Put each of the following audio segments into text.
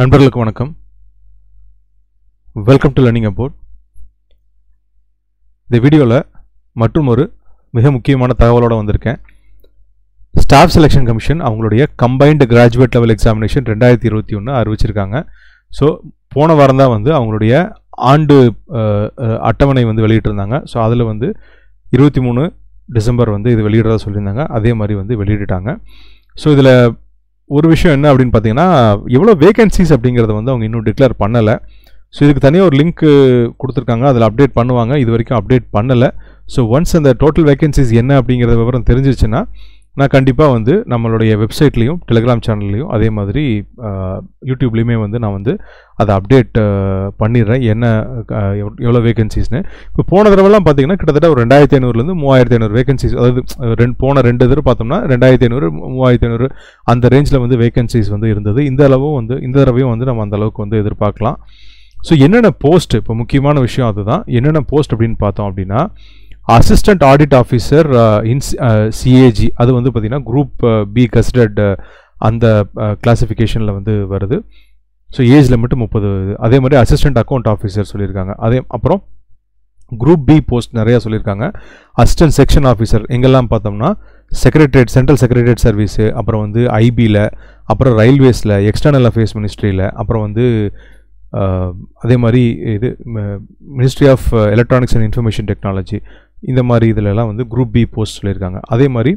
நண்பர்களுக்கு வணக்கம் welcome to learning abort இந்த வீடியோவில் மற்றும் ஒரு மிக முக்கியமான தகவலோடு வந்திருக்கேன் ஸ்டாஃப் செலெக்ஷன் கமிஷன் அவங்களுடைய கம்பைன்டு கிராஜுவேட் லெவல் எக்ஸாமினேஷன் ரெண்டாயிரத்தி இருபத்தி ஒன்று அறிவிச்சிருக்காங்க ஸோ போன வாரம் தான் வந்து அவங்களுடைய ஆண்டு அட்டவணை வந்து வெளியிட்டிருந்தாங்க ஸோ அதில் வந்து இருபத்தி மூணு டிசம்பர் வந்து இது வெளியிடுறதா சொல்லியிருந்தாங்க அதே மாதிரி வந்து வெளியிட்டாங்க ஸோ இதில் ஒரு விஷயம் என்ன அப்படின்னு பார்த்தீங்கன்னா எவ்வளோ வேகன்சிஸ் அப்படிங்கிறத வந்து அவங்க இன்னும் டிக்ளேர் பண்ணலை ஸோ இதுக்கு தனியாக ஒரு லிங்க் கொடுத்துருக்காங்க அதில் அப்டேட் பண்ணுவாங்க இது வரைக்கும் அப்டேட் பண்ணலை ஸோ ஒன்ஸ் அந்த டோட்டல் வேகன்சிஸ் என்ன அப்படிங்கிற விவரம் தெரிஞ்சிச்சுன்னா நான் கண்டிப்பாக வந்து நம்மளுடைய வெப்சைட்லேயும் டெலிகிராம் சேனல்லையும் அதே மாதிரி யூடியூப்லேயுமே வந்து நான் வந்து அதை அப்டேட் பண்ணிடுறேன் என்ன எவ்வளோ வேகன்சிஸ்னு இப்போ போன தடவைலாம் பார்த்தீங்கன்னா கிட்டத்தட்ட ஒரு ரெண்டாயிரத்தி ஐநூறுலேருந்து மூவாயிரத்தி ஐநூறு வேகன்சிஸ் அதாவது ரெண்டு போன ரெண்டு தடவை பார்த்தோம்னா ரெண்டாயிரத்தி ஐநூறு மூவாயிரத்தி ஐநூறு அந்த ரேஞ்சில் வந்து வேகன்சிஸ் வந்து இருந்தது இந்த அளவும் வந்து இந்த தடவையும் வந்து நம்ம அந்த அளவுக்கு வந்து எதிர்பார்க்கலாம் ஸோ என்னென்ன போஸ்ட் இப்போ முக்கியமான விஷயம் அதுதான் என்னென்ன போஸ்ட் அப்படின்னு பார்த்தோம் அப்படின்னா assistant audit officer in CAG அது வந்து பார்த்திங்கன்னா குரூப் பி கஸ்டர்ட் அந்த கிளாஸிஃபிகேஷனில் uh, வந்து வருது ஸோ ஏஜ் லிமிட் முப்பது அதே மாதிரி அசிஸ்டன்ட் அக்கௌண்ட் ஆஃபீஸர் சொல்லியிருக்காங்க அதே அப்புறம் குரூப் பி போஸ்ட் நிறையா சொல்லியிருக்காங்க அசிஸ்டன்ட் செக்ஷன் ஆஃபீஸர் எங்கெல்லாம் பார்த்தோம்னா செக்ரட்டரியேட் சென்ட்ரல் செக்ரட்டரியேட் சர்வீஸு அப்புறம் வந்து ஐபியில் அப்புறம் ரயில்வேஸில் எக்ஸ்டர்னல் அஃபேர்ஸ் மினிஸ்ட்ரியில் அப்புறம் வந்து uh, அதே மாதிரி இது ministry of electronics and information technology இந்த மாதிரி இதிலலாம் வந்து குரூப் பி போஸ்ட் சொல்லியிருக்காங்க அதே மாதிரி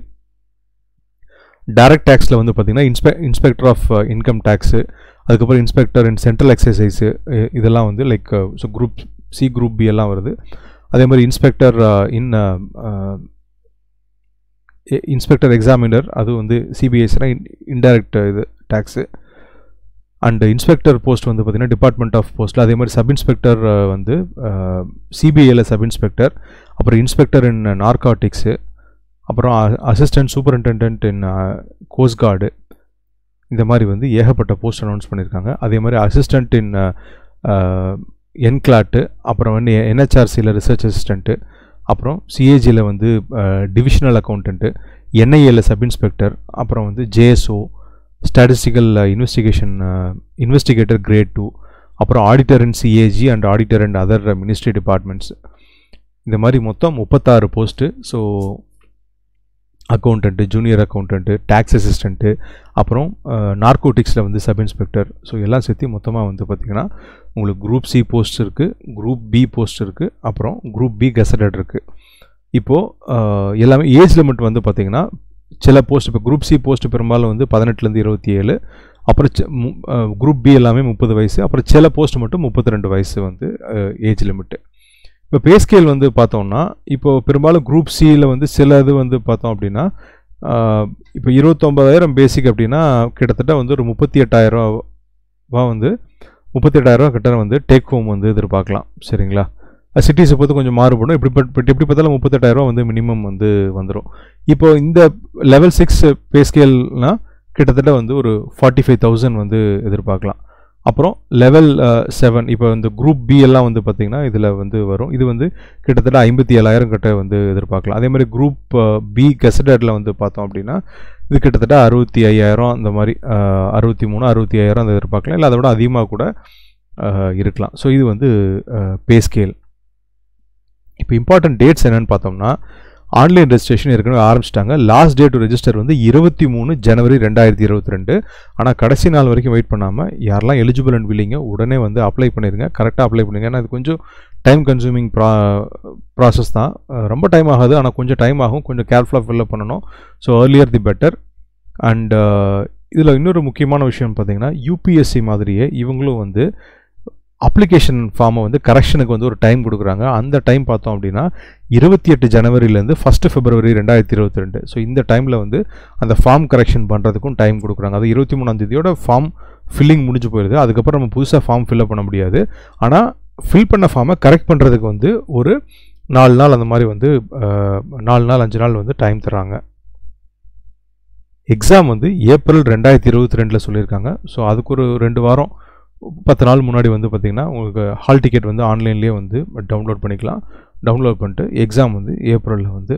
டேரக்ட் டேக்ஸில் வந்து பார்த்திங்கன்னா இன்ஸ்பெ இன்ஸ்பெக்டர் ஆஃப் இன்கம் டேக்ஸு அதுக்கப்புறம் இன்ஸ்பெக்டர் இன் சென்ட்ரல் எக்ஸசைஸு இதெல்லாம் வந்து like so group C group B எல்லாம் வருது அதே மாதிரி இன்ஸ்பெக்டர் இன் இன்ஸ்பெக்டர் எக்ஸாமினர் அது வந்து இன் இன்டைரக்ட் uh, இது டேக்ஸு அண்ட் இன்ஸ்பெக்டர் போஸ்ட் வந்து பார்த்திங்கன்னா டிபார்ட்மெண்ட் ஆஃப் போஸ்ட்டில் அதே மாதிரி சப் இன்ஸ்பெக்டர் வந்து சிபிஐயில் சப் இன்ஸ்பெக்டர் அப்புறம் இன்ஸ்பெக்டர் இன் நார்காட்டிக்ஸு அப்புறம் assistant superintendent in coast guard இந்த மாதிரி வந்து ஏகப்பட்ட போஸ்ட் அனௌன்ஸ் பண்ணியிருக்காங்க அதே மாதிரி அசிஸ்டண்ட் இன் என்கிளாட்டு அப்புறம் வந்து என்ஹெச்ஆர்சியில் ரிசர்ச் அசிஸ்டண்ட்டு அப்புறம் சிஏஜியில் வந்து டிவிஷனல் அக்கௌண்ட்டு என்ஐஏல சப் இன்ஸ்பெக்டர் அப்புறம் வந்து JSO statistical investigation investigator grade two அப்புறம் auditor and CAG and auditor and other ministry departments இந்த மாதிரி மொத்தம் முப்பத்தாறு post so accountant junior accountant tax assistant அப்புறம் நார்கோட்டிக்ஸில் uh, வந்து சப் இன்ஸ்பெக்டர் ஸோ எல்லாம் சேர்த்து மொத்தமாக வந்து பார்த்திங்கன்னா உங்களுக்கு குரூப் சி போஸ்ட் இருக்குது குரூப் பி போஸ்ட் இருக்குது அப்புறம் குரூப் பி கெசடட் இருக்குது இப்போது uh, எல்லாமே ஏஜ் லிமிட் வந்து பார்த்திங்கன்னா சில போஸ்ட் இப்போ குரூப் சி போஸ்ட் பெரும்பாலும் வந்து பதினெட்டுலேருந்து இருபத்தி ஏழு அப்புறம் குரூப் பி எல்லாமே முப்பது வயசு அப்புறம் சில போஸ்ட் மட்டும் முப்பத்தி ரெண்டு வயசு வந்து ஏஜ் லிமிட்டு இப்போ பே ஸ்கேல் வந்து பார்த்தோம்னா இப்போ பெரும்பாலும் குரூப் சியில் வந்து சில இது வந்து பார்த்தோம் அப்படின்னா இப்போ இருபத்தொம்பதாயிரம் பேசிக் அப்படின்னா கிட்டத்தட்ட வந்து ஒரு முப்பத்தி எட்டாயிரம் ரூபா வந்து முப்பத்தி எட்டாயிரரூவா கிட்ட வந்து டேக் ஹோம் வந்து எதிர்பார்க்கலாம் சரிங்களா சிட்டிஸை பொறுத்து கொஞ்சம் மாறுபடும் இப்படி பட் எப்படி பார்த்தாலும் முப்பத்தெட்டாயிரம் வந்து மினிமம் வந்து வந்துடும் இப்போ இந்த லெவல் சிக்ஸ் பே ஸ்கேல்னால் கிட்டத்தட்ட வந்து ஒரு ஃபார்ட்டி ஃபைவ் தௌசண்ட் வந்து எதிர்பார்க்கலாம் அப்புறம் லெவல் செவன் இப்போ இந்த குரூப் பி எல்லாம் வந்து பார்த்தீங்கன்னா இதில் வந்து வரும் இது வந்து கிட்டத்தட்ட ஐம்பத்தி ஏழாயிரம் கிட்ட வந்து எதிர்பார்க்கலாம் அதே மாதிரி குரூப் பி கெசடட்டில் வந்து பார்த்தோம் அப்படின்னா இது கிட்டத்தட்ட அறுபத்தி ஐயாயிரம் அந்த மாதிரி அறுபத்தி மூணு அறுபத்தி ஐயாயிரம் அந்த எதிர்பார்க்கலாம் இல்லை அதை விட அதிகமாக கூட இருக்கலாம் ஸோ இது வந்து பே ஸ்கேல் இப்போ இம்பார்ட்டன்ட் டேட்ஸ் என்னென்னு பார்த்தோம்னா ஆன்லைன் ரெஜிஸ்ட்ரேஷன் ஏற்கனவே ஆரம்பிச்சிட்டாங்க லாஸ்ட் டேட் ரெஜிஸ்டர் வந்து இருபத்தி மூணு ஜனவரி ரெண்டாயிரத்தி இருபத்தி ரெண்டு ஆனால் கடைசி நாள் வரைக்கும் வெயிட் பண்ணாமல் யாரெல்லாம் எலிஜிபிள் அண்ட் வில்லிங்க உடனே வந்து அப்ளை பண்ணிடுங்க கரெக்டாக அப்ளை பண்ணுங்க ஏன்னா அது கொஞ்சம் டைம் கன்சூமிங் ப்ரா ப்ராசஸ் தான் ரொம்ப டைம் ஆகாது ஆனால் கொஞ்சம் டைம் ஆகும் கொஞ்சம் கேர்ஃபுல்லாக ஃபில்லப் பண்ணணும் so earlier the better and இதில் இன்னொரு முக்கியமான விஷயம் பார்த்திங்கன்னா யூபிஎஸ்சி மாதிரியே இவங்களும் வந்து அப்ளிகேஷன் ஃபார்மை வந்து கரெக்ஷனுக்கு வந்து ஒரு டைம் கொடுக்குறாங்க அந்த டைம் பார்த்தோம் அப்படின்னா இருபத்தி எட்டு ஜனவரிலேருந்து ஃபஸ்ட்டு பிப்ரவரி ரெண்டாயிரத்தி இருபத்தி ரெண்டு ஸோ இந்த டைமில் வந்து அந்த ஃபார்ம் கரெக்ஷன் பண்ணுறதுக்கும் டைம் கொடுக்குறாங்க அது இருபத்தி மூணாந்தேதியோட ஃபார்ம் ஃபில்லிங் முடிஞ்சு போயிடுது அதுக்கப்புறம் நம்ம புதுசாக ஃபார்ம் ஃபில்அப் பண்ண முடியாது ஆனால் ஃபில் பண்ண ஃபார்மை கரெக்ட் பண்ணுறதுக்கு வந்து ஒரு நாலு நாள் அந்த மாதிரி வந்து நாலு நாள் அஞ்சு நாள் வந்து டைம் தராங்க எக்ஸாம் வந்து ஏப்ரல் ரெண்டாயிரத்தி இருபத்தி ரெண்டில் சொல்லியிருக்காங்க ஸோ அதுக்கு ஒரு ரெண்டு வாரம் பத்து நாள் முன்னாடி வந்து பார்த்திங்கன்னா உங்களுக்கு ஹால் டிக்கெட் வந்து ஆன்லைன்லேயே வந்து டவுன்லோட் பண்ணிக்கலாம் டவுன்லோட் பண்ணிட்டு எக்ஸாம் வந்து ஏப்ரலில் வந்து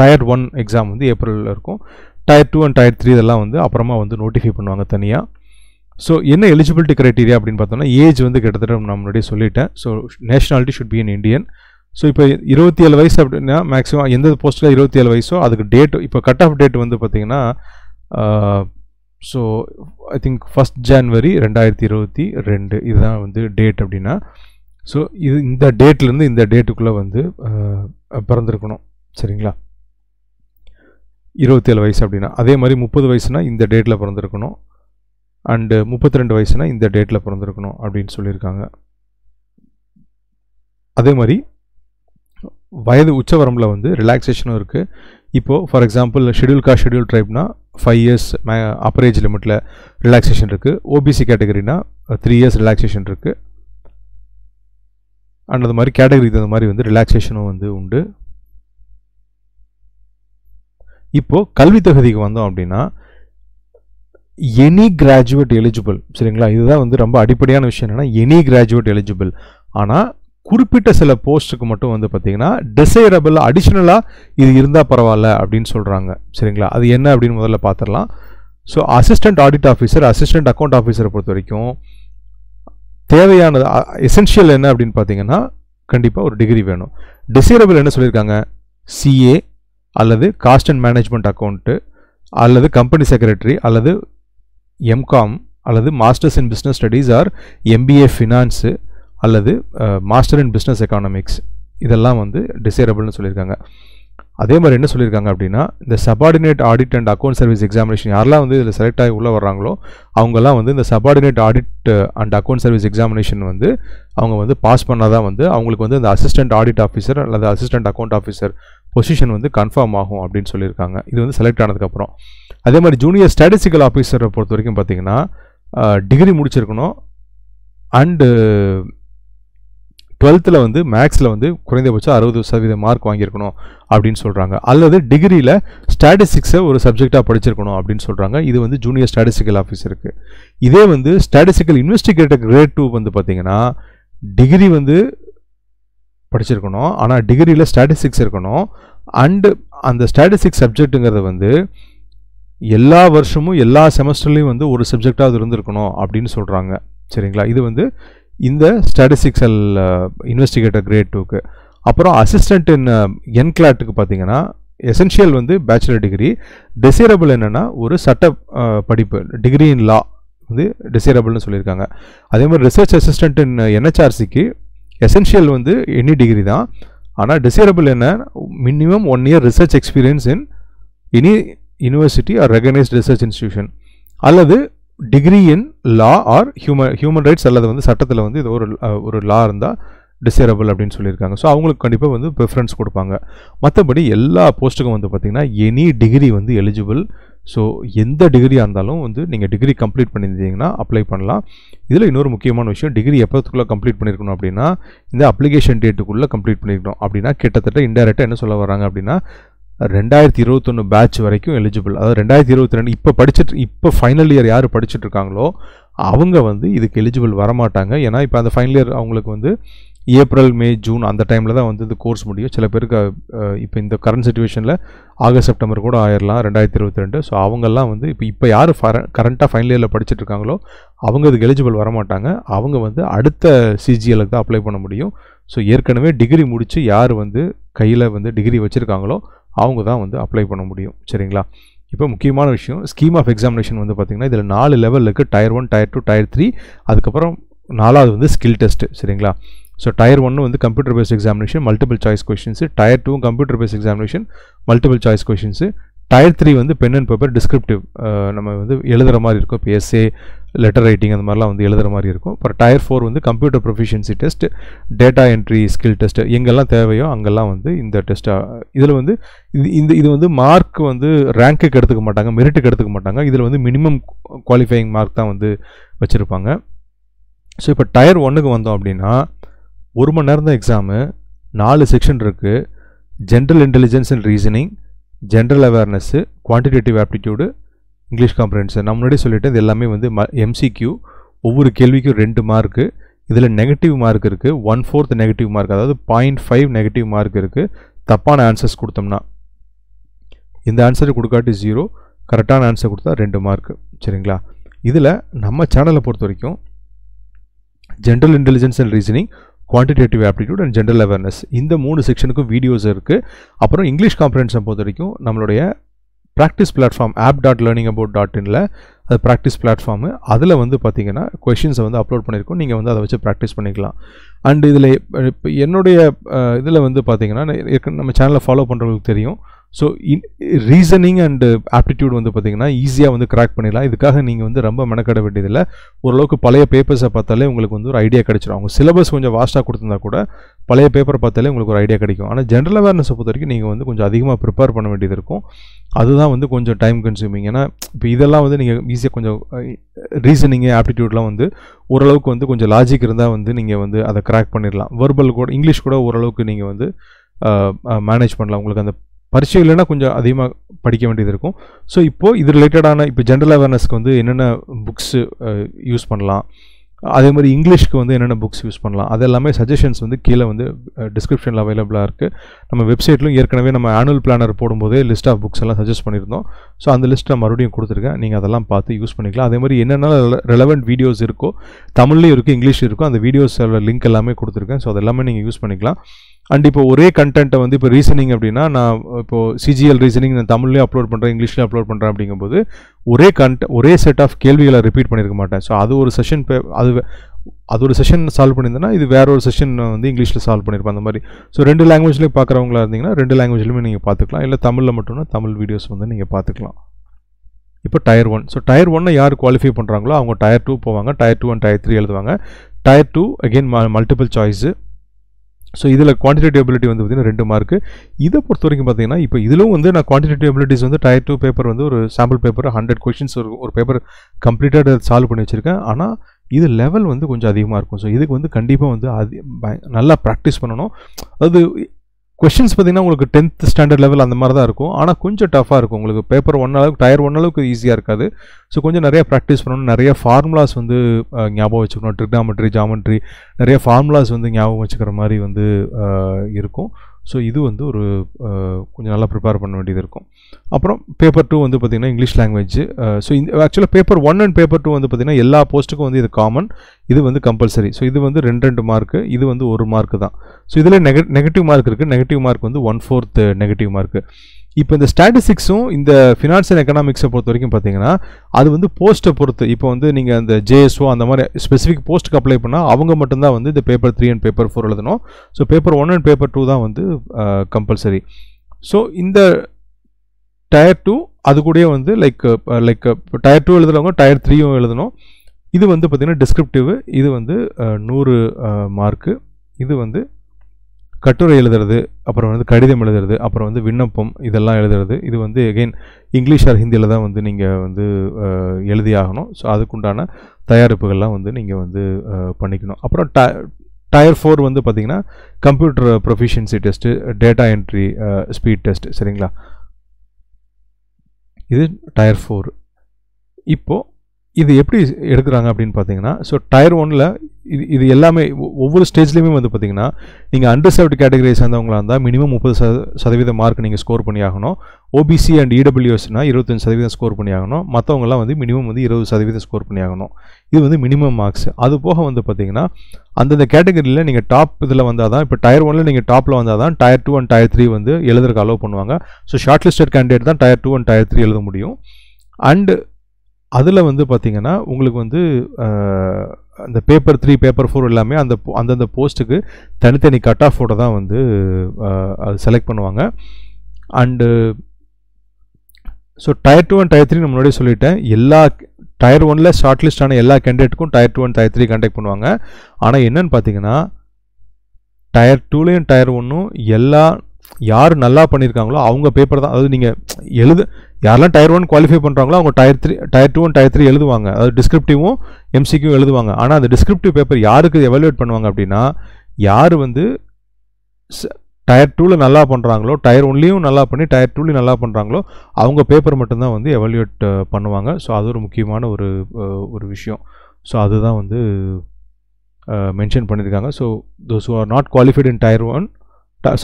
டயர் ஒன் எக்ஸாம் வந்து ஏப்ரலில் இருக்கும் tier two and tier three இதெல்லாம் வந்து அப்புறமா வந்து நோட்டிஃபை பண்ணுவாங்க தனியாக ஸோ என்ன எலிஜிபிலிட்டி க்ரைட்டீரியா அப்படின்னு பார்த்தோம்னா ஏஜ் வந்து கிட்டத்தட்ட நான் முன்னாடி சொல்லிட்டேன் so nationality should be in Indian so இப்போ இருபத்தி ஏழு வயசு அப்படின்னா மேக்ஸிமம் எந்த போஸ்ட்டில் இருபத்தி ஏழு வயசோ அதுக்கு டேட் இப்போ கட் ஆஃப் டேட் வந்து பார்த்திங்கன்னா so I think first January ரெண்டாயிரத்தி இருபத்தி ரெண்டு இதுதான் வந்து டேட் அப்படின்னா ஸோ இது இந்த டேட்லேருந்து இந்த டேட்டுக்குள்ளே வந்து பிறந்திருக்கணும் சரிங்களா இருபத்தேழு வயசு அப்படின்னா அதே மாதிரி முப்பது வயசுனா இந்த டேட்டில் பிறந்திருக்கணும் அண்டு முப்பத்தி ரெண்டு வயசுனா இந்த டேட்டில் பிறந்திருக்கணும் அப்படின்னு சொல்லியிருக்காங்க அதே மாதிரி வயது உச்சவரம்பில் வந்து ரிலாக்ஸேஷனும் இருக்குது இப்போது ஃபார் எக்ஸாம்பிள் ஷெடியூல் கா ஷெடியூல் ட்ரைப்னா ஃபைவ் இயர்ஸ் மே அப்பரேஜ் லிமிட்டில் ரிலாக்ஸேஷன் இருக்குது ஓபிசி கேட்டகரினா த்ரீ இயர்ஸ் ரிலாக்ஸேஷன் இருக்குது அண்ட் அது மாதிரி கேட்டகரிக்கு தகுந்த மாதிரி வந்து ரிலாக்ஸேஷனும் வந்து உண்டு இப்போது கல்வி தகுதிக்கு வந்தோம் அப்படின்னா எனி கிராஜுவேட் எலிஜிபிள் சரிங்களா இதுதான் வந்து ரொம்ப அடிப்படையான விஷயம் என்னென்னா எனி கிராஜுவேட் எலிஜிபிள் ஆனால் குறிப்பிட்ட சில போஸ்ட்டுக்கு மட்டும் வந்து பார்த்தீங்கன்னா டிசைரபிள் அடிஷ்னலாக இது இருந்தால் பரவாயில்ல அப்படின்னு சொல்கிறாங்க சரிங்களா அது என்ன அப்படின்னு முதல்ல பார்த்துடலாம் so assistant audit officer assistant account ஆஃபீஸரை பொறுத்த வரைக்கும் தேவையானது எசென்ஷியல் என்ன அப்படின்னு பார்த்தீங்கன்னா கண்டிப்பாக ஒரு டிகிரி வேணும் டிசைரபிள் என்ன சொல்லியிருக்காங்க சிஏ அல்லது காஸ்ட் அண்ட் மேனேஜ்மெண்ட் அக்கௌண்ட்டு அல்லது கம்பெனி செக்ரட்டரி அல்லது எம்காம் அல்லது masters in business studies or MBA finance அல்லது மாஸ்டர் இன் பிஸ்னஸ் எக்கானமிக்ஸ் இதெல்லாம் வந்து டிசைரபிள்னு சொல்லியிருக்காங்க அதே மாதிரி என்ன சொல்லியிருக்காங்க அப்படின்னா இந்த subordinate audit and account service examination யாரெல்லாம் வந்து இதில் செலக்ட் ஆகி உள்ளே வர்றாங்களோ அவங்கெல்லாம் வந்து இந்த subordinate audit and account service examination வந்து அவங்க வந்து பாஸ் பண்ணால் தான் வந்து அவங்களுக்கு வந்து இந்த அசிஸ்டன்ட் ஆடிட் ஆஃபீஸர் அல்லது அசிஸ்டன்ட் அக்கௌண்ட் ஆஃபீஸர் பொசிஷன் வந்து கன்ஃபார்ம் ஆகும் அப்படின்னு சொல்லியிருக்காங்க இது வந்து செலக்ட் ஆனதுக்கப்புறம் அதே மாதிரி ஜூனியர் ஸ்டாட்டிஸ்டிக்கல் ஆஃபீஸரை பொறுத்த வரைக்கும் பார்த்தீங்கன்னா டிகிரி முடிச்சிருக்கணும் அண்டு டுவெல்த்தில் வந்து மேக்ஸில் வந்து குறைந்தபட்சம் அறுபது சதவீத மார்க் வாங்கியிருக்கணும் அப்படின்னு சொல்கிறாங்க அல்லது டிகிரியில் ஸ்டாட்டிஸ்டிக்ஸை ஒரு சப்ஜெக்டாக படிச்சிருக்கணும் அப்படின்னு சொல்கிறாங்க இது வந்து ஜூனியர் ஸ்டாட்டிஸ்டிக்கல் ஆஃபீஸருக்கு இதே வந்து ஸ்டாட்டிஸ்டிக்கல் இன்வெஸ்டிகேட்டர் கிரேட் டூ வந்து பார்த்திங்கன்னா டிகிரி வந்து படிச்சிருக்கணும் ஆனால் டிகிரியில் ஸ்டாட்டிஸ்டிக்ஸ் இருக்கணும் அண்டு அந்த ஸ்டாட்டிஸ்டிக்ஸ் சப்ஜெக்ட்டுங்கிறது வந்து எல்லா வருஷமும் எல்லா செமஸ்டர்லேயும் வந்து ஒரு சப்ஜெக்டாக அது இருந்திருக்கணும் அப்படின்னு சொல்கிறாங்க சரிங்களா இது வந்து இந்த ஸ்டாட்டிஸ்டிக்ஸல் இன்வெஸ்டிகேட்டர் கிரேட் டூக்கு அப்புறம் அசிஸ்டன்ட் இன் என்கிளாட்டுக்கு பார்த்தீங்கன்னா எசென்ஷியல் வந்து பேச்சுலர் டிகிரி டிசைரபிள் என்னென்னா ஒரு சட்ட uh, படிப்பு டிகிரி இன் லா வந்து டிசைரபிள்னு சொல்லியிருக்காங்க அதே மாதிரி ரிசர்ச் அசிஸ்டன்ட் இன் என்ஹெச்ஆர்சிக்கு எசென்ஷியல் வந்து எனி டிகிரி தான் ஆனால் டிசைரபிள் என்ன minimum one year research experience in any university or recognised research institution அல்லது degree in law or human human rights அல்லது வந்து சட்டத்தில் வந்து இது ஒரு ஒரு லா இருந்தால் டிசேரபிள் அப்படின்னு சொல்லியிருக்காங்க ஸோ அவங்களுக்கு கண்டிப்பாக வந்து ப்ரிஃபரன்ஸ் கொடுப்பாங்க மற்றபடி எல்லா போஸ்ட்டுக்கும் வந்து பார்த்திங்கன்னா எனி டிகிரி வந்து எலிஜிபிள் ஸோ எந்த டிகிரியாக இருந்தாலும் வந்து நீங்கள் டிகிரி கம்ப்ளீட் பண்ணியிருந்தீங்கன்னா அப்ளை பண்ணலாம் இதில் இன்னொரு முக்கியமான விஷயம் டிகிரி எப்போத்துக்குள்ளே கம்ப்ளீட் பண்ணியிருக்கணும் அப்படின்னா இந்த அப்ளிகேஷன் டேட்டுக்குள்ளே கம்ப்ளீட் பண்ணியிருக்கணும் அப்படின்னா கிட்டத்தட்ட இன்டெரக்டாக என்ன சொல்ல வராங்க அப்படின்னா ரெண்டாயிரத்தி இருபத்தொன்று பேட்ச் வரைக்கும் எலிஜிபிள் அதாவது ரெண்டாயிரத்தி இருபத்தி ரெண்டு இப்போ படிச்சுட்டு இப்போ ஃபைனல் இயர் யார் படிச்சுட்டு இருக்காங்களோ அவங்க வந்து இதுக்கு எலிஜிபிள் வரமாட்டாங்க ஏன்னா இப்போ அந்த ஃபைனல் இயர் அவங்களுக்கு வந்து ஏப்ரல் மே ஜூன் அந்த டைமில் தான் வந்து இந்த கோர்ஸ் முடியும் சில பேருக்கு இப்போ இந்த கரண்ட் சுச்சுவேஷனில் ஆகஸ்ட் செப்டம்பர் கூட ஆயிடலாம் ரெண்டாயிரத்தி இருபத்தி ரெண்டு ஸோ அவங்கெல்லாம் வந்து இப்போ இப்போ யார் கரண்ட்டாக ஃபைனல் இயரில் படிச்சுட்டு இருக்காங்களோ அவங்க அதுக்கு எலிஜிபிள் வரமாட்டாங்க அவங்க வந்து அடுத்த சிஜிஎலுக்கு தான் அப்ளை பண்ண முடியும் ஸோ ஏற்கனவே டிகிரி முடித்து யார் வந்து கையில் வந்து டிகிரி வச்சுருக்காங்களோ அவங்க தான் வந்து அப்ளை பண்ண முடியும் சரிங்களா இப்போ முக்கியமான விஷயம் ஸ்கீம் ஆஃப் எக்ஸாமினேஷன் வந்து பார்த்திங்கன்னா இதில் நாலு லெவலுக்கு tier one tier two tier three அதுக்கப்புறம் நாலாவது வந்து ஸ்கில் டெஸ்ட்டு சரிங்களா ஸோ டயர் ஒன்று வந்து computer based examination multiple choice questions tier two computer based examination multiple choice questions tier three வந்து பென் அண்ட் பேப்பர் டிஸ்கிரிப்டிவ் நம்ம வந்து எழுதுகிற மாதிரி இருக்கும் இப்போ எஸ்ஏ லெட்டர் ரைட்டிங் அந்த மாதிரிலாம் வந்து எழுதுகிற மாதிரி இருக்கும் அப்புறம் டயர் ஃபோர் வந்து computer proficiency test data entry skill test எங்கெல்லாம் தேவையோ அங்கெல்லாம் வந்து இந்த டெஸ்ட்டாக இதில் வந்து இது இந்த இது வந்து மார்க் வந்து ரேங்க்குக்கு எடுத்துக்க மாட்டாங்க மெரிட்டுக்கு எடுத்துக்க மாட்டாங்க இதில் வந்து மினிமம் குவாலிஃபையிங் மார்க் தான் வந்து வச்சுருப்பாங்க ஸோ இப்போ டயர் ஒன்றுக்கு வந்தோம் அப்படின்னா ஒரு மணி நேரம் தான் எக்ஸாமு நாலு செக்ஷன் இருக்குது general intelligence and reasoning general awareness quantitative aptitude English comprehension நான் முன்னாடி சொல்லிவிட்டு இது எல்லாமே வந்து ம எம்சிக்யூ ஒவ்வொரு கேள்விக்கும் ரெண்டு மார்க்கு இதில் நெகட்டிவ் மார்க் இருக்குது ஒன் ஃபோர்த் நெகட்டிவ் மார்க் அதாவது பாயிண்ட் ஃபைவ் நெகட்டிவ் மார்க் இருக்குது தப்பான ஆன்சர்ஸ் கொடுத்தோம்னா இந்த ஆன்சர் கொடுக்காட்டி ஜீரோ கரெக்டான ஆன்சர் கொடுத்தா ரெண்டு மார்க்கு சரிங்களா இதில் நம்ம சேனலை பொறுத்த வரைக்கும் general intelligence and reasoning quantitative aptitude and general awareness இந்த மூணு செக்ஷனுக்கும் வீடியோஸ் இருக்குது அப்புறம் இங்கிலீஷ் கான்ஃபரன்ஸை பொறுத்த வரைக்கும் நம்மளுடைய practice platform app dot learning about dot இனில் அது ப்ராக்டிஸ் பிளாட்ஃபார்மு அதில் வந்து பார்த்தீங்கன்னா கொஷின்ஸை வந்து அப்லோட் பண்ணியிருக்கோம் நீங்கள் வந்து அதை வச்சு ப்ராக்டிஸ் பண்ணிக்கலாம் அண்ட் இதில் இப்போ என்னுடைய இதில் வந்து பார்த்தீங்கன்னா நம்ம சேனலை ஃபாலோ பண்ணுறவங்களுக்கு தெரியும் so in reasoning and aptitude வந்து பார்த்திங்கன்னா ஈஸியாக வந்து கிராக் பண்ணிடலாம் இதுக்காக நீங்கள் வந்து ரொம்ப மெனக்கட வேண்டியதில்லை ஓரளவுக்கு பழைய பேப்பர்ஸை பார்த்தாலே உங்களுக்கு வந்து ஒரு ஐடியா கிடச்சிடும் அவங்க சிலபஸ் கொஞ்சம் வாஸ்ட்டாக கொடுத்துருந்தா கூட பழைய பேப்பர் பார்த்தாலே உங்களுக்கு ஒரு ஐடியா கிடைக்கும் ஆனால் ஜென்ரல் அவேர்னஸை பொறுத்த வரைக்கும் நீங்கள் வந்து கொஞ்சம் அதிகமாக ப்ரிப்பேர் பண்ண வேண்டியது இருக்கும் அதுதான் வந்து கொஞ்சம் டைம் கன்சியூமிங் ஏன்னா இப்போ இதெல்லாம் வந்து நீங்கள் ஈஸியாக கொஞ்சம் ரீசனிங்கு ஆப்டிடியூட்லாம் வந்து ஓரளவுக்கு வந்து கொஞ்சம் லாஜிக் இருந்தால் வந்து நீங்கள் வந்து அதை கிராக் பண்ணிடலாம் வெர்பல் கூட இங்கிலீஷ் கூட ஓரளவுக்கு நீங்கள் வந்து மேனேஜ் பண்ணலாம் உங்களுக்கு அந்த பரிச்சை இல்லைன்னா கொஞ்சம் அதிகமாக படிக்க வேண்டியது இருக்கும் ஸோ இப்போது இது ரிலேட்டடான இப்போ ஜென்ரல் அவேர்னஸ்க்கு வந்து என்னென்ன புக்ஸு யூஸ் பண்ணலாம் அதே மாதிரி இங்கிலீஷ்க்கு வந்து என்னென்ன புக்ஸ் யூஸ் பண்ணலாம் அது எல்லாமே சஜஷன்ஸ் வந்து கீழே வந்து டிஸ்கிரிப்ஷனில் அவைலபிளாக இருக்குது நம்ம வெப்சைட்லையும் ஏற்கனவே நம்ம ஆனுவல் பிளானர் போடும்போதே லிஸ்ட் ஆஃப் புக்ஸ் எல்லாம் சஜஸ்ட் பண்ணியிருந்தோம் ஸோ அந்த லிஸ்ட் நான் மறுபடியும் கொடுத்துருக்கேன் நீங்கள் அதெல்லாம் பார்த்து யூஸ் பண்ணிக்கலாம் அதே மாதிரி என்னென்ன ரெலவெண்ட் வீடியோஸ் இருக்கோ தமிழ்லேயும் இருக்குது இங்கிலீஷ் இருக்கோ அந்த வீடியோஸோட லிங்க் எல்லாமே கொடுத்துருக்கேன் ஸோ அதெல்லாமே நீங்கள் யூஸ் பண்ணிக்கலாம் அண்ட் இப்போ ஒரே கண்டென்ட்டை வந்து இப்போ ரீசனிங் அப்படின்னா நான் இப்போ சிஜிஎல் ரீசனிங் நான் தமிழ்லேயும் அப்லோட் பண்ணுறேன் இங்கிலீஷ்லேயும் அப்லோட் பண்ணுறேன் அப்படிங்கும்போது ஒரே கண்ட் ஒரே செட் ஆஃப் கேள்விகளை ரிப்பீட் பண்ணியிருக்க மாட்டேன் ஸோ அது ஒரு செஷன் அது அது ஒரு செஷன் சால்வ் பண்ணியிருந்தேன்னா இது வேற ஒரு செஷன் வந்து இங்கிலீஷில் சால்வ் பண்ணியிருப்பேன் அந்த மாதிரி ஸோ ரெண்டு லாங்குவேஜ்லேயும் பார்க்குறவங்களா இருந்தீங்கன்னா ரெண்டு லாங்குவேஜ்லையுமே நீங்கள் பார்த்துக்கலாம் இல்லை தமிழில் மட்டும்னா தமிழ் வீடியோஸ் வந்து நீங்கள் பார்த்துக்கலாம் இப்போ டயர் ஒன் ஸோ டயர் ஒன்னை யார் குவாலிஃபை பண்ணுறாங்களோ அவங்க டயர் டூ போவாங்க tier two and tier three எழுதுவாங்க tier two again multiple choice so இதில் குவான்டிடேட்டிவ் அபிலிட்டி வந்து பார்த்திங்கன்னா ரெண்டு மார்க்கு இதை பொறுத்த வரைக்கும் பார்த்தீங்கன்னா இப்போ இதிலும் வந்து நான் குவான்டிடேட்டிவ் அபிலிட்டிஸ் வந்து டயர் டூ பேப்பர் வந்து ஒரு சாம்பிள் பேப்பர் ஹண்ட்ரட் கொஷின்ஸ் ஒரு ஒரு பேப்பர் கம்ப்ளீட்டாக சால்வ் பண்ணி வச்சுருக்கேன் ஆனால் இது லெவல் வந்து கொஞ்சம் அதிகமாக இருக்கும் ஸோ இதுக்கு வந்து கண்டிப்பாக வந்து அது நல்லா ப்ராக்டிஸ் பண்ணணும் அது கொஷின்ஸ் பார்த்திங்கன்னா உங்களுக்கு டென்த் ஸ்டாண்டர்ட் லெவல் அந்த மாதிரி தான் இருக்கும் ஆனால் கொஞ்சம் டஃபாக இருக்கும் உங்களுக்கு பேப்பர் ஒன் அளவுக்கு டயர் ஒன் அளவுக்கு ஈஸியாக இருக்காது ஸோ கொஞ்சம் நிறைய ப்ராக்டிஸ் பண்ணணும் நிறைய ஃபார்முலாஸ் வந்து ஞாபகம் வச்சுக்கணும் ட்ரிக்னாமெட்ரி ஜாமெட்ரி நிறைய ஃபார்முலாஸ் வந்து ஞாபகம் வச்சுக்கிற மாதிரி வந்து இருக்கும் ஸோ இது வந்து ஒரு கொஞ்சம் நல்லா ப்ரிப்பேர் பண்ண வேண்டியது இருக்கும் அப்புறம் பேப்பர் டூ வந்து பார்த்திங்கன்னா இங்கிலீஷ் லாங்குவேஜ் ஸோ இந்த ஆக்சுவலாக paper one and paper two வந்து பார்த்திங்கன்னா எல்லா போஸ்ட்டுக்கும் வந்து இது காமன் இது வந்து கம்பல்சரி ஸோ இது வந்து ரெண்டு ரெண்டு மார்க்கு இது வந்து ஒரு மார்க்கு தான் ஸோ இதில் நெக நெகட்டிவ் மார்க் இருக்குது நெகட்டிவ் மார்க் வந்து ஒன் ஃபோர்த் நெகட்டிவ் மார்க்கு இப்போ இந்த ஸ்டாட்டிஸ்டிக்ஸும் இந்த ஃபினான்ஷியல் எக்கனாமிக்ஸை பொறுத்த வரைக்கும் பார்த்தீங்கன்னா அது வந்து போஸ்ட்டை பொறுத்து இப்போ வந்து நீங்கள் அந்த ஜேஎஸ்ஓ அந்த மாதிரி ஸ்பெசிஃபிக் போஸ்ட்டுக்கு அப்ளை பண்ணால் அவங்க மட்டும்தான் வந்து இந்த paper three and paper four எழுதணும் so paper one and paper two தான் வந்து கம்பல்சரி ஸோ இந்த டயர் டூ அது கூட வந்து லைக் லைக் டயர் டூ எழுதுறவங்க டயர் த்ரீயும் எழுதணும் இது வந்து பார்த்திங்கன்னா டிஸ்கிரிப்டிவ் இது வந்து நூறு மார்க்கு இது வந்து கட்டுரை எழுதுறது அப்புறம் வந்து கடிதம் எழுதுறது அப்புறம் வந்து விண்ணப்பம் இதெல்லாம் எழுதுறது இது வந்து எகெயின் இங்கிலீஷ் ஆர் ஹிந்தியில் தான் வந்து நீங்கள் வந்து எழுதி ஆகணும் ஸோ அதுக்குண்டான தயாரிப்புகள்லாம் வந்து நீங்கள் வந்து பண்ணிக்கணும் அப்புறம் ட டயர் ஃபோர் வந்து பார்த்திங்கன்னா computer proficiency test data entry speed test சரிங்களா இது டயர் ஃபோர் இப்போது இது எப்படி எடுக்கிறாங்க அப்படின்னு பார்த்தீங்கன்னா ஸோ டயர் ஒனில் இது இது எல்லாமே ஒவ்வொரு ஸ்டேஜ்லேயுமே வந்து பார்த்தீங்கன்னா நீங்கள் அண்டர்சர்வ்டு கேட்டகரியை சேர்ந்தவங்களாக இருந்தால் மினிமம் முப்பது ச சதவீத மார்க் நீங்கள் ஸ்கோர் பண்ணி ஆகணும் ஓபிசி அண்ட் இடபிள்யூஎஸ்னா இருபத்தஞ்சு சதவீதம் ஸ்கோர் பண்ணி ஆகணும் மற்றவங்களாம் வந்து மினிமம் வந்து இருபது சதவீதம் ஸ்கோர் பண்ணி ஆகணும் இது வந்து மினிமம் மார்க்ஸ் அது போக வந்து பார்த்தீங்கன்னா அந்தந்த கேட்டகரியில் நீங்கள் டாப் இதில் வந்தால் தான் இப்போ டயர் ஒனில் நீங்கள் டாப்பில் வந்தால் தான் tier two and tier three வந்து எழுதுறதுக்கு அலோவ் பண்ணுவாங்க ஸோ ஷார்ட் லிஸ்டட் கேண்டிடேட் தான் tier two and tier three எழுத முடியும் அண்டு அதில் வந்து பார்த்திங்கன்னா உங்களுக்கு வந்து அந்த பேப்பர் த்ரீ பேப்பர் ஃபோர் எல்லாமே அந்த அந்தந்த போஸ்ட்டுக்கு தனித்தனி கட் ஆஃபோட தான் வந்து அது செலக்ட் பண்ணுவாங்க and so tier two and tier three நான் முன்னாடியே சொல்லிட்டேன் எல்லா டயர் ஒனில் ஷார்ட் லிஸ்ட் ஆன எல்லா கேண்டிடேட்டுக்கும் tier two and tier three conduct பண்ணுவாங்க ஆனால் என்னென்னு பார்த்தீங்கன்னா டயர் டூலேயும் டயர் ஒன்றும் எல்லா யார் நல்லா பண்ணியிருக்காங்களோ அவங்க பேப்பர் தான் அதாவது நீங்கள் எழுத யாரெல்லாம் டயர் ஒன் குவாலிஃபை பண்ணுறாங்களோ அவங்க tier three tier two and tier three எழுதுவாங்க அதாவது டிஸ்கிரிப்டிவும் எம்சிக்கும் எழுதுவாங்க ஆனால் அந்த டிஸ்கிரிப்டிவ் பேப்பர் யாருக்கு எவல்யூட் பண்ணுவாங்க அப்படின்னா யார் வந்து டயர் டூவில் நல்லா பண்ணுறாங்களோ டயர் ஒன்லேயும் நல்லா பண்ணி டயர் டூலையும் நல்லா பண்ணுறாங்களோ அவங்க பேப்பர் மட்டும்தான் வந்து எவல்யூட் பண்ணுவாங்க ஸோ அது ஒரு முக்கியமான ஒரு ஒரு விஷயம் ஸோ அதுதான் வந்து மென்ஷன் பண்ணியிருக்காங்க so those who are not qualified in tier one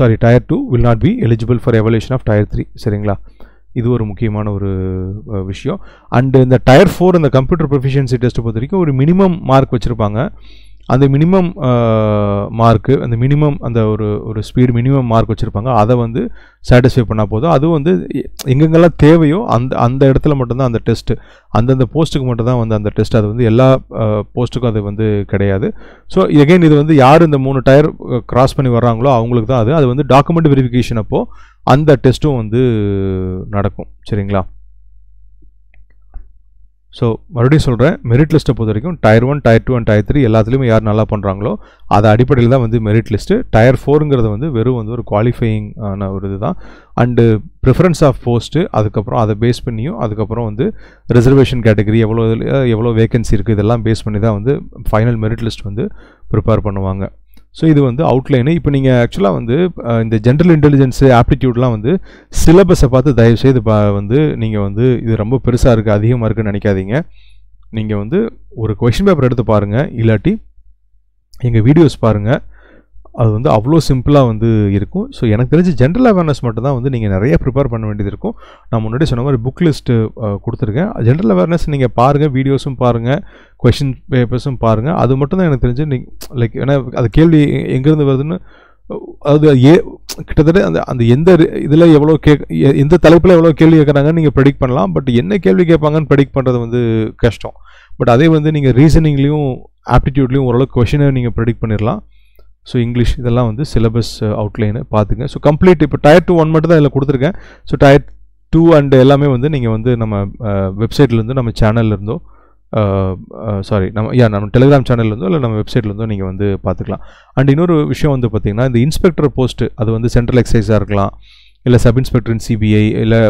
sorry tier two will not be eligible for evaluation of tier three சரிங்களா இது ஒரு முக்கியமான ஒரு விஷயம் அண்டு இந்த டயர் ஃபோர் இந்த கம்ப்யூட்டர் ப்ரொஃபிஷியன்சி டெஸ்ட்டு பொறுத்த வரைக்கும் ஒரு மினிமம் மார்க் வச்சுருப்பாங்க அந்த மினிமம் மார்க்கு அந்த மினிமம் அந்த ஒரு ஒரு ஸ்பீடு மினிமம் மார்க் வச்சுருப்பாங்க அதை வந்து சாட்டிஸ்ஃபை பண்ணால் போதும் அதுவும் வந்து எங்கெங்கெல்லாம் தேவையோ அந்த அந்த இடத்துல மட்டும்தான் அந்த டெஸ்ட்டு அந்தந்த போஸ்ட்டுக்கு மட்டும்தான் வந்து அந்த டெஸ்ட் அது வந்து எல்லா போஸ்ட்டுக்கும் அது வந்து கிடையாது ஸோ எகைன் இது வந்து யார் இந்த மூணு டயர் கிராஸ் பண்ணி வர்றாங்களோ அவங்களுக்கு தான் அது அது வந்து டாக்குமெண்ட் வெரிஃபிகேஷன் அப்போது அந்த டெஸ்ட்டும் வந்து நடக்கும் சரிங்களா ஸோ மறுபடியும் சொல்கிறேன் மெரிட் லிஸ்ட்டை பொறுத்த வரைக்கும் tier one tier two and tier three எல்லாத்துலேயுமே யார் நல்லா பண்ணுறாங்களோ அதை அடிப்படையில் தான் வந்து மெரிட் லிஸ்ட்டு டயர் ஃபோருங்கிறது வந்து வெறும் வந்து ஒரு குவாலிஃபையிங் ஆன ஒரு இது தான் அண்டு ப்ரிஃபரன்ஸ் ஆஃப் போஸ்ட்டு அதுக்கப்புறம் அதை பேஸ் பண்ணியும் அதுக்கப்புறம் வந்து ரிசர்வேஷன் கேட்டகரி எவ்வளோ எவ்வளோ வேகன்சி இருக்குது இதெல்லாம் பேஸ் பண்ணி தான் வந்து ஃபைனல் மெரிட் லிஸ்ட் வந்து ப்ரிப்பேர் பண்ணுவாங்க ஸோ இது வந்து அவுட்லைனு இப்போ நீங்கள் ஆக்சுவலாக வந்து இந்த ஜென்ரல் இன்டெலிஜென்ஸு ஆப்டிடியூட்லாம் வந்து சிலபஸை பார்த்து தயவுசெய்து பா வந்து நீங்கள் வந்து இது ரொம்ப பெருசாக இருக்குது அதிகமாக இருக்குதுன்னு நினைக்காதீங்க நீங்கள் வந்து ஒரு கொஷின் பேப்பர் எடுத்து பாருங்கள் இல்லாட்டி எங்கள் வீடியோஸ் பாருங்கள் அது வந்து அவ்வளோ சிம்பிளாக வந்து இருக்கும் ஸோ எனக்கு தெரிஞ்சு ஜென்ரல் அவேர்னஸ் மட்டும் தான் வந்து நீங்கள் நிறைய ப்ரிப்பேர் பண்ண வேண்டியது இருக்கும் நான் முன்னாடி சொன்ன மாதிரி புக் லிஸ்ட்டு கொடுத்துருக்கேன் ஜென்ரல் அவேர்னஸ் நீங்கள் பாருங்கள் வீடியோஸும் பாருங்கள் கொஷின் பேப்பர்ஸும் பாருங்கள் அது மட்டும் தான் எனக்கு தெரிஞ்சு நீங்கள் லைக் ஏன்னா அது கேள்வி எங்கேருந்து வருதுன்னு அது ஏ கிட்டத்தட்ட அந்த அந்த எந்த இதில் எவ்வளோ கேக் எந்த தலைப்பில் எவ்வளோ கேள்வி கேட்குறாங்கன்னு நீங்கள் ப்ரெடிக்ட் பண்ணலாம் பட் என்ன கேள்வி கேட்பாங்கன்னு ப்ரெடிக்ட் பண்ணுறது வந்து கஷ்டம் பட் அதே வந்து நீங்கள் ரீசனிங்லேயும் ஆப்டிடியூட்லேயும் ஓரளவுக்கு கொஷினை நீங்கள் ப்ரெடிக்ட் பண்ணிடலாம் ஸோ இங்கிலீஷ் இதெல்லாம் வந்து சிலபஸ் uh, அவுட்லைனு பார்த்துங்க ஸோ கம்ப்ளீட் இப்போ டயர் டூ ஒன் மட்டும் தான் இதில் கொடுத்துருக்கேன் ஸோ டயர் டூ அண்ட் எல்லாமே வந்து நீங்கள் வந்து நம்ம வெப்சைட்லேருந்தோ uh, நம்ம சேனல்லேருந்தோ சாரி uh, நம்ம யா நம்ம டெலிகிராம் சேனல்லேருந்தோ இல்லை நம்ம வெப்சைட்லேருந்தோ நீங்கள் வந்து பார்த்துக்கலாம் அண்ட் இன்னொரு விஷயம் வந்து பார்த்திங்கன்னா இந்த இன்ஸ்பெக்டர் போஸ்ட்டு அது வந்து சென்ட்ரல் எக்ஸைஸாக இருக்கலாம் இல்லை சப் இன்ஸ்பெக்டர் இன் சிபிஐ இல்லை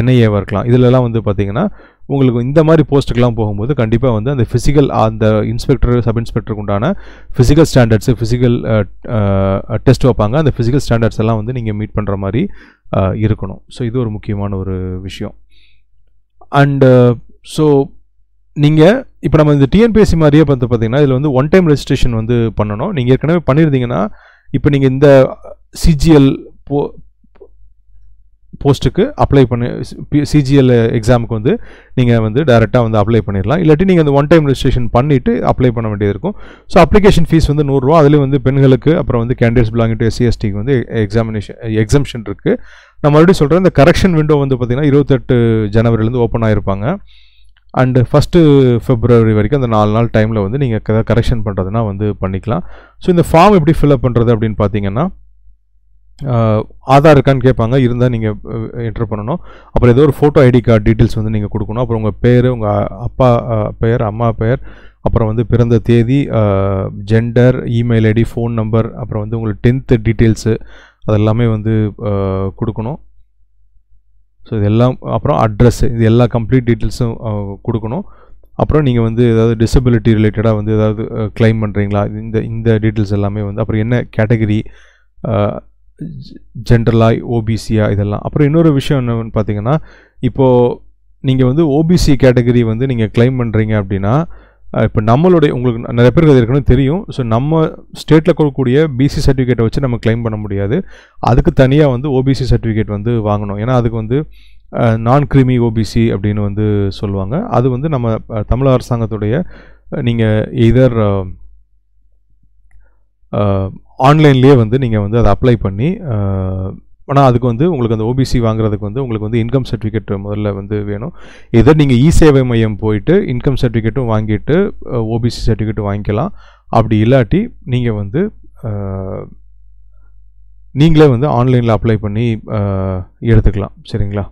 என்ஐஏவாக இருக்கலாம் இதிலெலாம் வந்து பார்த்திங்கன்னா உங்களுக்கு இந்த மாதிரி போஸ்ட்டுக்கெலாம் போகும்போது கண்டிப்பாக வந்து அந்த ஃபிசிக்கல் அந்த இன்ஸ்பெக்டர் சப் இன்ஸ்பெக்டருக்கு உண்டான ஃபிசிக்கல் ஸ்டாண்டர்ட்ஸு ஃபிசிக்கல் டெஸ்ட் வைப்பாங்க அந்த ஃபிசிக்கல் ஸ்டாண்டர்ட்ஸ் எல்லாம் வந்து நீங்கள் மீட் பண்ணுற மாதிரி இருக்கணும் ஸோ இது ஒரு முக்கியமான ஒரு விஷயம் அண்டு ஸோ நீங்கள் இப்போ நம்ம இந்த டிஎன்பிஎஸ்சி மாதிரியே பார்த்து பார்த்தீங்கன்னா இதில் வந்து ஒன் டைம் ரெஜிஸ்ட்ரேஷன் வந்து பண்ணணும் நீங்கள் ஏற்கனவே பண்ணியிருந்தீங்கன்னா இப்போ நீங்கள் இந்த சிஜிஎல் போ போஸ்ட்டுக்கு அப்ளை பண்ணி சிஜிஎல் எக்ஸாமுக்கு வந்து நீங்கள் வந்து டேரெக்டாக வந்து அப்ளை பண்ணிடலாம் இல்லாட்டி நீங்கள் அந்த ஒன் டைம் ரிஜிஸ்ட்ரேஷன் பண்ணிவிட்டு அப்ளை பண்ண வேண்டியது இருக்கும் ஸோ அப்ளிகேஷன் ஃபீஸ் வந்து நூறுரூவா அதுலேயும் வந்து பெண்களுக்கு அப்புறம் வந்து கேண்டிடேட்ஸ் பிலாங் டு எஸ்சிஎஸ்டிக்கு வந்து எக்ஸாமினேஷன் எக்ஸாமிஷன் இருக்குது நான் மறுபடியும் சொல்கிறேன் இந்த கரெக்ஷன் விண்டோ வந்து பார்த்திங்கன்னா இருபத்தெட்டு ஜனவரிலேருந்து ஓப்பன் ஆகிருப்பாங்க அண்டு ஃபஸ்ட்டு ஃபெப்ரவரி வரைக்கும் அந்த நாலு நாள் டைமில் வந்து நீங்கள் கரெக்ஷன் பண்ணுறதுனா வந்து பண்ணிக்கலாம் ஸோ இந்த ஃபார்ம் எப்படி ஃபில்அப் பண்ணுறது அப்படின்னு பார்த்தீங்கன்னா ஆதார் இருக்கான்னு கேட்பாங்க இருந்தால் நீங்கள் என்ட்ரு பண்ணணும் அப்புறம் ஏதோ ஒரு ஃபோட்டோ ஐடி கார்டு டீட்டெயில்ஸ் வந்து நீங்கள் கொடுக்கணும் அப்புறம் உங்கள் பேர் உங்கள் அப்பா பெயர் அம்மா பெயர் அப்புறம் வந்து பிறந்த தேதி gender email ID phone number அப்புறம் வந்து உங்களுக்கு டென்த்து டீட்டெயில்ஸு அதெல்லாமே வந்து கொடுக்கணும் ஸோ இதெல்லாம் அப்புறம் அட்ரஸ் இது எல்லா கம்ப்ளீட் டீட்டெயில்ஸும் கொடுக்கணும் அப்புறம் நீங்கள் வந்து ஏதாவது டிசபிலிட்டி ரிலேட்டடாக வந்து ஏதாவது கிளைம் பண்ணுறீங்களா இந்த இந்த டீட்டெயில்ஸ் எல்லாமே வந்து அப்புறம் என்ன கேட்டகரி ஜென்ரலாக ஓபிசியா இதெல்லாம் அப்புறம் இன்னொரு விஷயம் என்னென்னு பார்த்தீங்கன்னா இப்போது நீங்கள் வந்து ஓபிசி கேட்டகரி வந்து நீங்கள் கிளைம் பண்ணுறீங்க அப்படின்னா இப்போ நம்மளுடைய உங்களுக்கு நிறைய பேருக்கு அது இருக்குன்னு தெரியும் ஸோ நம்ம ஸ்டேட்டில் கொடுக்கக்கூடிய பிசி சர்டிஃபிகேட்டை வச்சு நம்ம கிளைம் பண்ண முடியாது அதுக்கு தனியாக வந்து ஓபிசி சர்டிஃபிகேட் வந்து வாங்கணும் ஏன்னா அதுக்கு வந்து நான் கிரிமி ஓபிசி அப்படின்னு வந்து சொல்லுவாங்க அது வந்து நம்ம தமிழக அரசாங்கத்துடைய நீங்கள் எதர் ஆன்லைன்லேயே வந்து நீங்கள் வந்து அதை அப்ளை பண்ணி ஆனால் அதுக்கு வந்து உங்களுக்கு அந்த ஓபிசி வாங்குறதுக்கு வந்து உங்களுக்கு வந்து இன்கம் சர்டிஃபிகேட் முதல்ல வந்து வேணும் எதோ நீங்கள் இ சேவை மையம் போயிட்டு இன்கம் சர்டிஃபிகேட்டும் வாங்கிட்டு ஓபிசி சர்டிஃபிகேட்டும் வாங்கிக்கலாம் அப்படி இல்லாட்டி நீங்கள் வந்து நீங்களே வந்து ஆன்லைனில் அப்ளை பண்ணி எடுத்துக்கலாம் சரிங்களா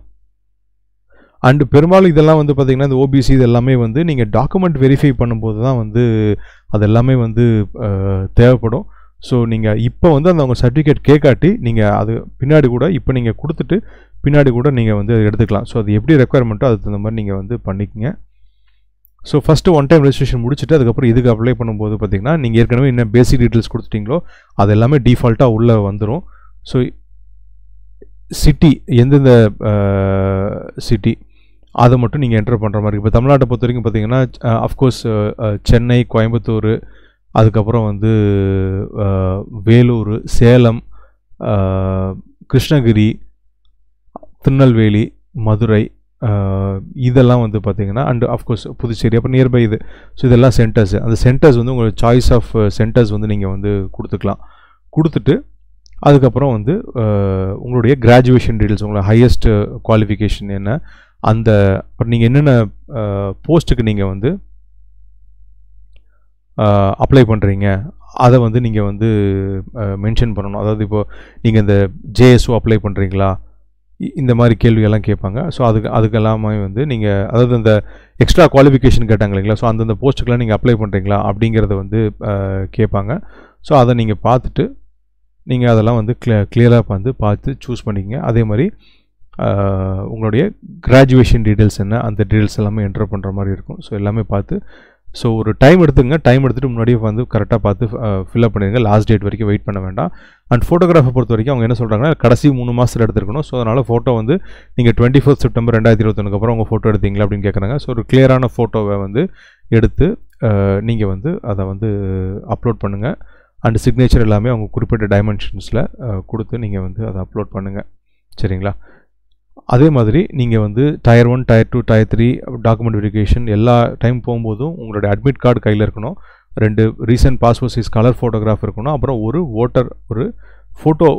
அண்டு பெரும்பாலும் இதெல்லாம் வந்து பார்த்திங்கன்னா இந்த ஓபிசி இது எல்லாமே வந்து நீங்கள் டாக்குமெண்ட் வெரிஃபை பண்ணும்போது தான் வந்து அதெல்லாமே வந்து தேவைப்படும் ஸோ நீங்கள் இப்போ வந்து அந்த அவங்க சர்டிஃபிகேட் கேட்காட்டி நீங்கள் அது பின்னாடி கூட இப்போ நீங்கள் கொடுத்துட்டு பின்னாடி கூட நீங்கள் வந்து எடுத்துக்கலாம் ஸோ அது எப்படி ரெக்குவயர்மெண்ட்டோ அதுக்கு தகுந்த மாதிரி நீங்கள் வந்து பண்ணிக்கங்க so first one time registration முடிச்சுட்டு அதுக்கப்புறம் இதுக்கு அப்ளை பண்ணும்போது பார்த்தீங்கன்னா நீங்கள் ஏற்கனவே என்ன பேசிக் டீட்டெயில்ஸ் கொடுத்துட்டிங்களோ அது எல்லாமே டிஃபால்ட்டாக உள்ளே வந்துடும் ஸோ சிட்டி எந்தெந்த சிட்டி அதை மட்டும் நீங்கள் என்டர் பண்ணுற மாதிரி இப்போ தமிழ்நாட்டை பொறுத்த வரைக்கும் பார்த்தீங்கன்னா அஃப்கோர்ஸ் சென்னை கோயம்புத்தூர் அதுக்கப்புறம் வந்து வேலூர் சேலம் கிருஷ்ணகிரி திருநெல்வேலி மதுரை இதெல்லாம் வந்து பார்த்திங்கன்னா அண்ட் ஆஃப்கோர்ஸ் புதுச்சேரி அப்போ நியர்பை இது ஸோ இதெல்லாம் சென்டர்ஸ் அந்த சென்டர்ஸ் வந்து உங்களோட சாய்ஸ் ஆஃப் சென்டர்ஸ் வந்து நீங்கள் வந்து கொடுத்துக்கலாம் கொடுத்துட்டு அதுக்கப்புறம் வந்து உங்களுடைய கிராஜுவேஷன் டீட்டெயில்ஸ் உங்களோட ஹையஸ்ட்டு குவாலிஃபிகேஷன் என்ன அந்த அப்புறம் நீங்கள் என்னென்ன போஸ்ட்டுக்கு நீங்கள் வந்து அப்ளை பண்ணுறீங்க அதை வந்து நீங்கள் வந்து மென்ஷன் பண்ணணும் அதாவது இப்போது நீங்கள் இந்த ஜேஎஸ்ஓ அப்ளை பண்ணுறீங்களா இந்த மாதிரி கேள்வியெல்லாம் கேட்பாங்க ஸோ அதுக்கு அதுக்கெல்லாமே வந்து நீங்கள் அதாவது அந்த எக்ஸ்ட்ரா குவாலிஃபிகேஷன் கேட்டாங்க இல்லைங்களா ஸோ அந்தந்த போஸ்ட்டுக்கெலாம் நீங்கள் அப்ளை பண்ணுறீங்களா அப்படிங்கிறத வந்து கேட்பாங்க ஸோ அதை நீங்கள் பார்த்துட்டு நீங்கள் அதெல்லாம் வந்து கிளிய க்ளியராக வந்து பார்த்து சூஸ் பண்ணிக்கங்க அதே மாதிரி உங்களுடைய கிராஜுவேஷன் டீட்டெயில்ஸ் என்ன அந்த டீட்டெயில்ஸ் எல்லாமே என்டர் பண்ணுற மாதிரி இருக்கும் ஸோ எல்லாமே பார்த்து ஸோ ஒரு டைம் எடுத்துங்க டைம் எடுத்துகிட்டு முன்னாடியே வந்து கரெக்டாக பார்த்து ஃபில்அப் பண்ணிடுங்க லாஸ்ட் டேட் வரைக்கும் வெயிட் பண்ண வேண்டாம் அண்ட் ஃபோட்டோகிராஃபை பொறுத்த வரைக்கும் அவங்க என்ன சொல்கிறாங்கன்னா கடைசி மூணு மாதத்தில் எடுத்துருக்கணும் ஸோ அதனால் ஃபோட்டோ வந்து நீங்கள் டுவெண்ட்டி ஃபோர்த் செப்டம்பர் ரெண்டாயிரத்தி இருபத்தொன்னு அப்புறம் உங்கள் ஃபோட்டோ எடுத்தீங்களா அப்படின்னு கேட்குறாங்க ஸோ ஒரு கிளியரான ஃபோட்டோவை வந்து எடுத்து நீங்கள் வந்து அதை வந்து அப்லோட் பண்ணுங்கள் அண்ட் சிக்னேச்சர் எல்லாமே அவங்க குறிப்பிட்ட டைமென்ஷன்ஸில் கொடுத்து நீங்கள் வந்து அதை அப்லோட் பண்ணுங்கள் சரிங்களா அதே மாதிரி நீங்கள் வந்து tier one tier two tier three document verification எல்லா டைம் போகும்போதும் உங்களுடைய அட்மிட் கார்டு கையில் இருக்கணும் ரெண்டு recent passport size colour photograph இருக்கணும் அப்புறம் ஒரு ஓட்டர் ஒரு ஃபோட்டோ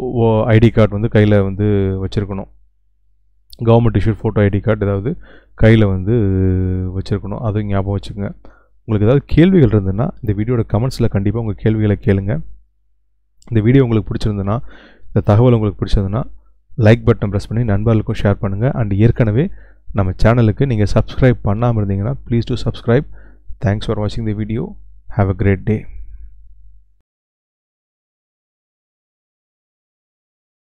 ஐடி கார்டு வந்து கையில் வந்து வச்சுருக்கணும் government issue photo ID card ஏதாவது கையில் வந்து வச்சுருக்கணும் அதுவும் ஞாபகம் வச்சுக்கோங்க உங்களுக்கு ஏதாவது கேள்விகள் இருந்ததுன்னா இந்த வீடியோட கமெண்ட்ஸில் கண்டிப்பாக உங்கள் கேள்விகளை கேளுங்க இந்த வீடியோ உங்களுக்கு பிடிச்சிருந்ததுன்னா இந்த தகவல் உங்களுக்கு பிடிச்சதுன்னா லைக் பட்டன் ப்ரெஸ் பண்ணி நண்பர்களுக்கும் ஷேர் பண்ணுங்கள் அண்ட் ஏற்கனவே நம்ம சேனலுக்கு நீங்கள் சப்ஸ்கிரைப் பண்ணாமல் இருந்தீங்கன்னா please do subscribe thanks for வாட்சிங் the video have a great day